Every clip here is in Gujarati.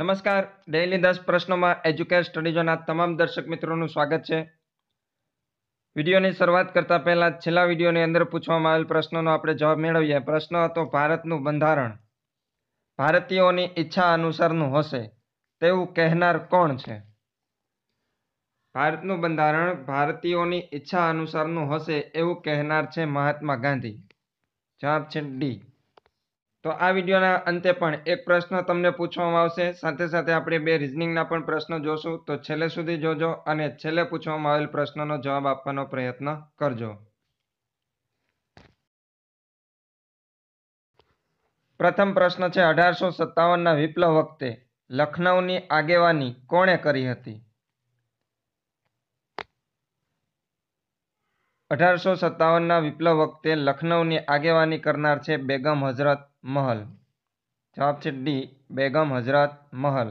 નમસ્કાર ડેઇલી દસ પ્રશ્નોમાં એજ્યુકેર સ્ટડીઝોના તમામ દર્શક મિત્રોનું સ્વાગત છે વિડીયોની શરૂઆત કરતા પહેલાં છેલ્લા વિડીયોની અંદર પૂછવામાં આવેલ પ્રશ્નોનો આપણે જવાબ મેળવીએ પ્રશ્ન હતો ભારતનું બંધારણ ભારતીયોની ઈચ્છા અનુસારનું હશે તેવું કહેનાર કોણ છે ભારતનું બંધારણ ભારતીયોની ઈચ્છા અનુસારનું હશે એવું કહેનાર છે મહાત્મા ગાંધી જવાબ છે ડી તો આ વિડીયોના અંતે પણ એક પ્રશ્ન તમને પૂછવામાં આવશે સાથે સાથે આપણે બે રિઝનિંગના પણ પ્રશ્નો જોશું તો છેલ્લે સુધી જોજો અને છેલ્લે પૂછવામાં આવેલ પ્રશ્નનો જવાબ આપવાનો પ્રયત્ન કરજો પ્રથમ પ્રશ્ન છે અઢારસો સત્તાવનના વિપ્લવ વખતે લખનૌની આગેવાની કોણે કરી હતી અઢારસો સત્તાવનના વિપ્લવ વખતે લખનૌની આગેવાની કરનાર છે બેગમ હઝરત મહલ જવાબ છે ડી બેગમ હઝરત મહલ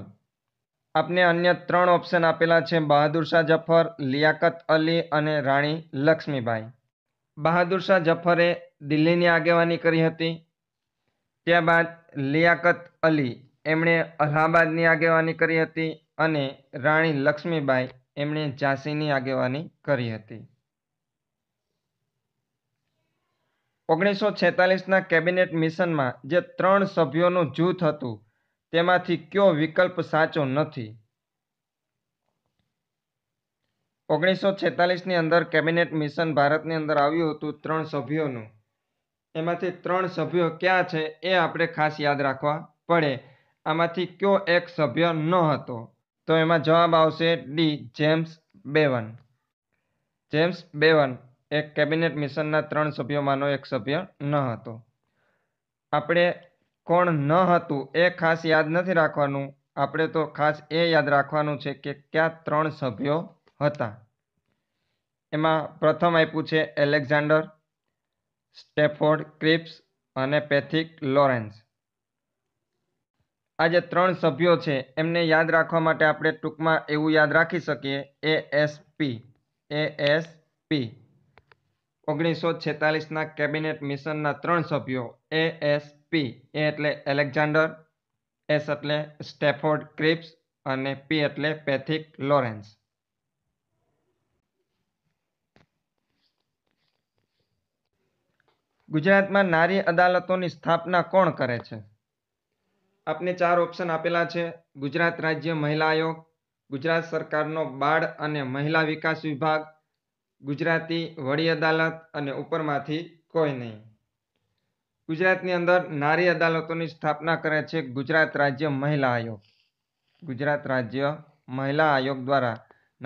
આપને અન્ય ત્રણ ઓપ્શન આપેલા છે બહાદુર શાહ જફર લિયાકત અલી અને રાણી લક્ષ્મીભાઈ બહાદુર શાહ જફરે દિલ્હીની આગેવાની કરી હતી ત્યારબાદ લિયાકત અલી એમણે અલ્હાબાદની આગેવાની કરી હતી અને રાણી લક્ષ્મીબાઈ એમણે ઝાંસીની આગેવાની કરી હતી ઓગણીસો છેતાલીસના કેબિનેટ મિશનમાં જે ત્રણ સભ્યોનું જૂથ હતું તેમાંથી કયો વિકલ્પ સાચો નથી ઓગણીસો છેતાલીસની અંદર કેબિનેટ મિશન ભારતની અંદર આવ્યું હતું ત્રણ સભ્યોનું એમાંથી ત્રણ સભ્યો ક્યાં છે એ આપણે ખાસ યાદ રાખવા પડે આમાંથી કયો એક સભ્ય ન હતો તો એમાં જવાબ આવશે D James Bevan James Bevan એક કેબિનેટ મિશનના ત્રણ સભ્યોમાંનો એક સભ્ય ન હતો આપણે કોણ ન હતું એ ખાસ યાદ નથી રાખવાનું આપણે તો ખાસ એ યાદ રાખવાનું છે કે કયા ત્રણ સભ્યો હતા એમાં પ્રથમ આપ્યું છે એલેક્ઝાન્ડર સ્ટેફોર્ડ ક્રિપ્સ અને પેથિક લોરેન્સ આ જે ત્રણ સભ્યો છે એમને યાદ રાખવા માટે આપણે ટૂંકમાં એવું યાદ રાખી શકીએ એ એસ પી એ એસ પી ઓગણીસો છેતાલીસના કેબિનેટ મિશનના ત્રણ સભ્યો એ એસ પી એ એટલે એલેક્ઝાન્ડર એસ એટલે સ્ટેફોર્ડ ક્રિપ્સ અને પી એટલે પેથિક લોરેન્સ ગુજરાતમાં નારી અદાલતોની સ્થાપના કોણ કરે છે આપને ચાર ઓપ્શન આપેલા છે ગુજરાત રાજ્ય મહિલા આયોગ ગુજરાત સરકારનો બાળ અને મહિલા વિકાસ વિભાગ ગુજરાતી વડી અદાલત અને ઉપરમાંથી કોઈ નહીં ગુજરાતની અંદર નારી અદાલતોની સ્થાપના કરે છે ગુજરાત રાજ્ય મહિલા આયોગ ગુજરાત રાજ્ય મહિલા આયોગ દ્વારા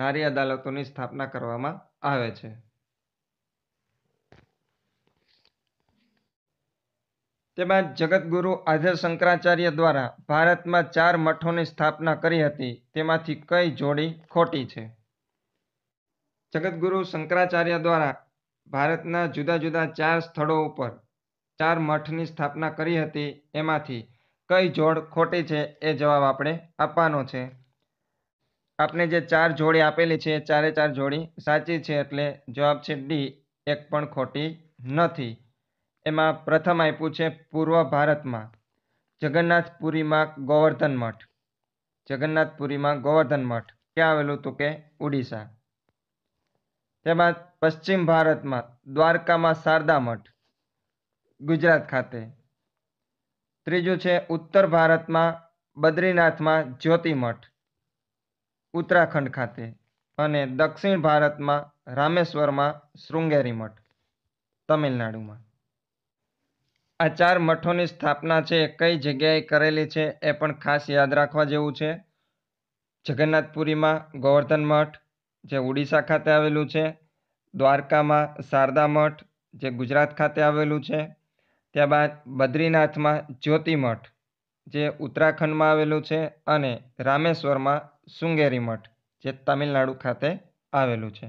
નારી અદાલતોની સ્થાપના કરવામાં આવે છે તેમાં જગતગુરુ આધર શંકરાચાર્ય દ્વારા ભારતમાં ચાર મઠોની સ્થાપના કરી હતી તેમાંથી કઈ જોડી ખોટી છે જગતગુરુ શંકરાચાર્ય દ્વારા ભારતના જુદા જુદા ચાર સ્થળો ઉપર ચાર મઠની સ્થાપના કરી હતી એમાંથી કઈ જોડ ખોટી છે એ જવાબ આપણે આપવાનો છે આપણે જે ચાર જોડી આપેલી છે ચારે ચાર જોડી સાચી છે એટલે જવાબ છે ડી એક પણ ખોટી નથી એમાં પ્રથમ આપ્યું છે પૂર્વ ભારતમાં જગન્નાથપુરીમાં ગોવર્ધન મઠ જગન્નાથપુરીમાં ગોવર્ધન મઠ ક્યાં આવેલું તો કે ઓડિશા ત્યારબાદ પશ્ચિમ ભારતમાં દ્વારકામાં શારદા મઠ ગુજરાત ખાતે ત્રીજું છે ઉત્તર ભારતમાં બદ્રીનાથમાં જ્યોતિ મઠ ઉત્તરાખંડ ખાતે અને દક્ષિણ ભારતમાં રામેશ્વરમાં શૃંગેરી મઠ તમિલનાડુમાં આ ચાર મઠોની સ્થાપના છે કઈ જગ્યાએ કરેલી છે એ પણ ખાસ યાદ રાખવા જેવું છે જગન્નાથપુરીમાં ગોવર્ધન મઠ જે ઓડિશા ખાતે આવેલું છે દ્વારકામાં શારદા મઠ જે ગુજરાત ખાતે આવેલું છે ત્યારબાદ બદ્રીનાથમાં જ્યોતિ મઠ જે ઉત્તરાખંડમાં આવેલું છે અને રામેશ્વરમાં શૃંગેરી મઠ જે તમિલનાડુ ખાતે આવેલું છે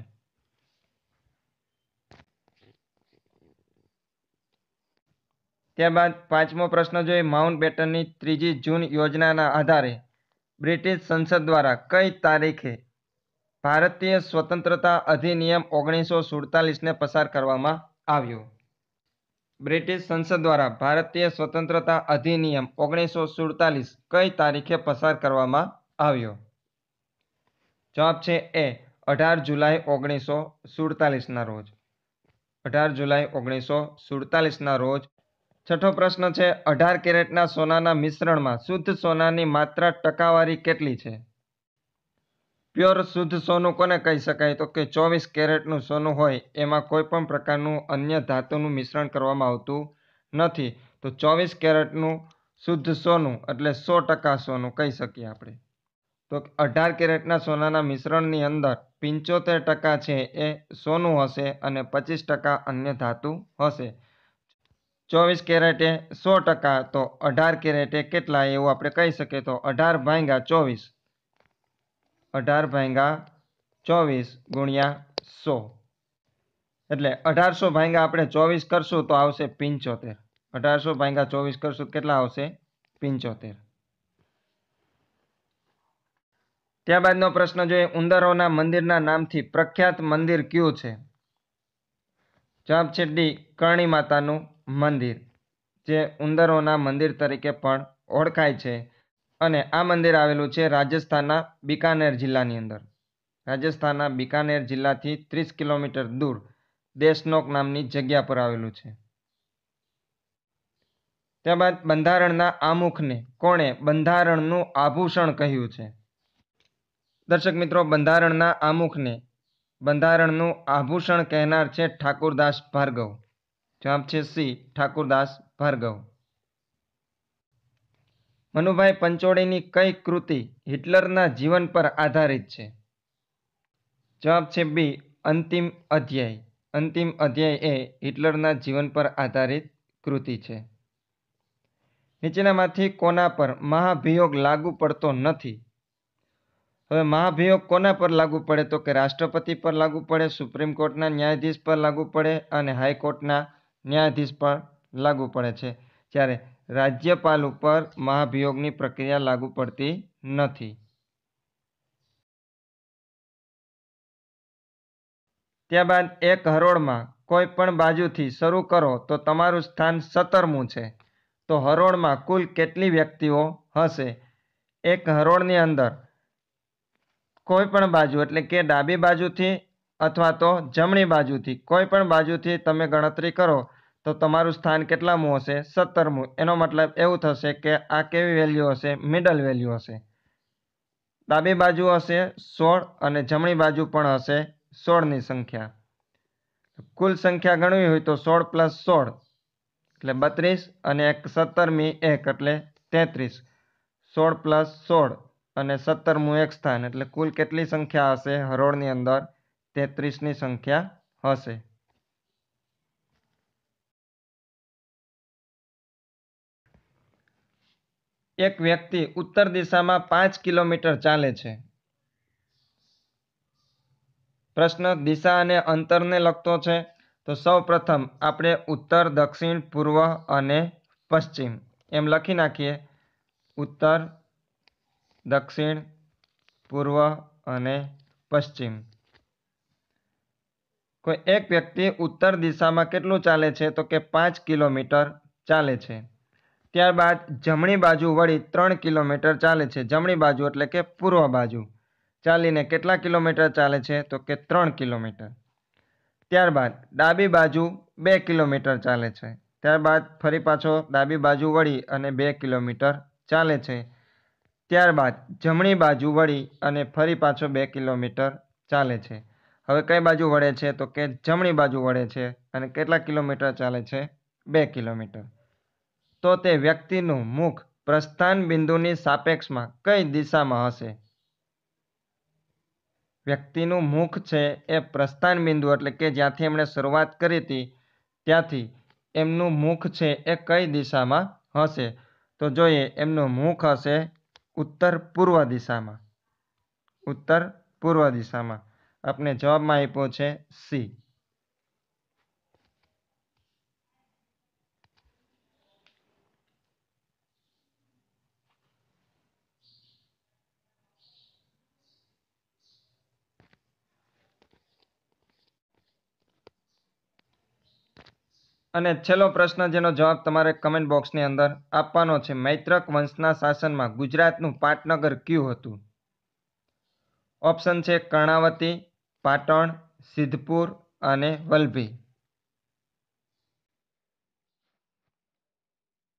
ત્યારબાદ પાંચમો પ્રશ્ન જોઈએ માઉન્ટ બેટનની ત્રીજી જૂન યોજનાના આધારે બ્રિટિશ સંસદ દ્વારા કઈ તારીખે ભારતીય સ્વતંત્રતા અધિનિયમ ઓગણીસો સુડતાલીસને પસાર કરવામાં આવ્યો બ્રિટિશ સંસદ દ્વારા ભારતીય સ્વતંત્રતા અધિનિયમ ઓગણીસો સુડતાલીસ કઈ તારીખે પસાર કરવામાં આવ્યો જવાબ છે એ અઢાર જુલાઈ ઓગણીસો સુડતાલીસના રોજ અઢાર જુલાઈ ઓગણીસો સુડતાલીસના રોજ છઠ્ઠો પ્રશ્ન છે અઢાર કેરેટના સોનાના મિશ્રણમાં શુદ્ધ સોનાની માત્રા ટકાવારી કેટલી છે પ્યોર શુદ્ધ સોનું કોને કહી શકાય તો કે ચોવીસ કેરેટનું સોનું હોય એમાં કોઈપણ પ્રકારનું અન્ય ધાતુનું મિશ્રણ કરવામાં આવતું નથી તો ચોવીસ કેરેટનું શુદ્ધ સોનું એટલે સો ટકા સોનું કહી શકીએ આપણે તો અઢાર કેરેટના સોનાના મિશ્રણની અંદર પંચોતેર ટકા છે એ સોનું હશે અને પચીસ ટકા અન્ય ધાતુ હશે ચોવીસ કેરેટે સો ટકા તો અઢાર કેરેટે કેટલા એવું આપણે કહી શકીએ તો અઢાર ભાંગ્યા ચોવીસ અઢાર ભાંગા ચોવીસ ગુણ્યા સો એટલે અઢારસો ભાંગા આપણે ચોવીસ કરશું તો આવશે પંચોતેર અઢારસો ભાંગા ચોવીસ કરશું કેટલા આવશે પંચોતેર ત્યારબાદનો પ્રશ્ન જોઈએ ઉંદરોના મંદિરના નામથી પ્રખ્યાત મંદિર કયું છે જવાબ છે ડી કરણી માતાનું મંદિર જે ઉંદરોના મંદિર તરીકે પણ ઓળખાય છે અને આ મંદિર આવેલું છે રાજસ્થાનના બિકાનેર જિલ્લાની અંદર રાજસ્થાનના બિકાનેર જિલ્લાથી ત્રીસ કિલોમીટર દૂર દેશનોક નામની જગ્યા પર આવેલું છે ત્યારબાદ બંધારણના આમુખને કોણે બંધારણનું આભૂષણ કહ્યું છે દર્શક મિત્રો બંધારણના આમુખને બંધારણનું આભૂષણ કહેનાર છે ઠાકુરદાસ ભાર્ગવ જવાબ છે સી ઠાકુરદાસ ભાર્ગવ મનુભાઈ પંચોળીની કઈ કૃતિ હિટલરના જીવન પર આધારિત છે જવાબ છે બી અંતિમ અધ્યાય અંતિમ અધ્યાય એ હિટલરના જીવન પર આધારિત કૃતિ છે નીચેનામાંથી કોના પર મહાભિયોગ લાગુ પડતો નથી હવે મહાભિયોગ કોના પર લાગુ પડે તો કે રાષ્ટ્રપતિ પર લાગુ પડે સુપ્રીમ કોર્ટના ન્યાયાધીશ પર લાગુ પડે અને હાઈકોર્ટના ન્યાયાધીશ પર લાગુ પડે છે જ્યારે રાજ્યપાલ ઉપર મહાભિયોગની પ્રક્રિયા લાગુ પડતી નથી ત્યારબાદ એક હરોળમાં કોઈ પણ બાજુથી શરૂ કરો તો તમારું સ્થાન સત્તરમું છે તો હરોળમાં કુલ કેટલી વ્યક્તિઓ હશે એક હરોળની અંદર કોઈ પણ બાજુ એટલે કે ડાબી બાજુથી અથવા તો જમણી બાજુથી કોઈ પણ બાજુથી તમે ગણતરી કરો તો તમારું સ્થાન કેટલામું હશે સત્તરમું એનો મતલબ એવું થશે કે આ કેવી વેલ્યુ હશે મિડલ વેલ્યુ હશે ડાબી બાજુ હશે સોળ અને જમણી બાજુ પણ હશે સોળની સંખ્યા કુલ સંખ્યા ગણવી હોય તો સોળ પ્લસ સોળ એટલે બત્રીસ અને એક સત્તરમી એક એટલે તેત્રીસ સોળ પ્લસ સોળ અને સત્તરમું એક સ્થાન એટલે કુલ કેટલી સંખ્યા હશે હરોળની અંદર તેત્રીસની સંખ્યા હશે એક વ્યક્તિ ઉત્તર દિશામાં પાંચ કિલોમીટર ચાલે છે પ્રશ્ન દિશા અને અંતરને લગતો છે તો સૌપ્રથમ આપણે ઉત્તર દક્ષિણ પૂર્વ અને પશ્ચિમ એમ લખી નાખીએ ઉત્તર દક્ષિણ પૂર્વ અને પશ્ચિમ કોઈ એક વ્યક્તિ ઉત્તર દિશામાં કેટલું ચાલે છે તો કે પાંચ કિલોમીટર ચાલે છે ત્યારબાદ જમણી બાજુ વળી ત્રણ કિલોમીટર ચાલે છે જમણી બાજુ એટલે કે પૂર્વ બાજુ ચાલીને કેટલા કિલોમીટર ચાલે છે તો કે ત્રણ કિલોમીટર ત્યારબાદ ડાબી બાજુ બે કિલોમીટર ચાલે છે ત્યારબાદ ફરી પાછો ડાબી બાજુ વળી અને બે કિલોમીટર ચાલે છે ત્યારબાદ જમણી બાજુ વળી અને ફરી પાછો બે કિલોમીટર ચાલે છે હવે કઈ બાજુ વળે છે તો કે જમણી બાજુ વળે છે અને કેટલા કિલોમીટર ચાલે છે બે કિલોમીટર તો તે વ્યક્તિનું મુખ પ્રસ્થાન બિંદુની સાપેક્ષમાં કઈ દિશામાં હશે વ્યક્તિનું મુખ છે એ પ્રસ્થાન બિંદુ એટલે કે જ્યાંથી એમણે શરૂઆત કરી હતી ત્યાંથી એમનું મુખ છે એ કઈ દિશામાં હશે તો જોઈએ એમનું મુખ હશે ઉત્તર પૂર્વ દિશામાં ઉત્તર પૂર્વ દિશામાં આપણે જવાબમાં આપ્યો છે સી અને છેલ્લો પ્રશ્ન જેનો જવાબ તમારે કમેન્ટ બોક્સની અંદર આપવાનો છે મૈત્રક વંશના શાસનમાં ગુજરાતનું પાટનગર કયું હતું ઓપ્શન છે કર્ણાવતી પાટણ સિદ્ધપુર અને વલભી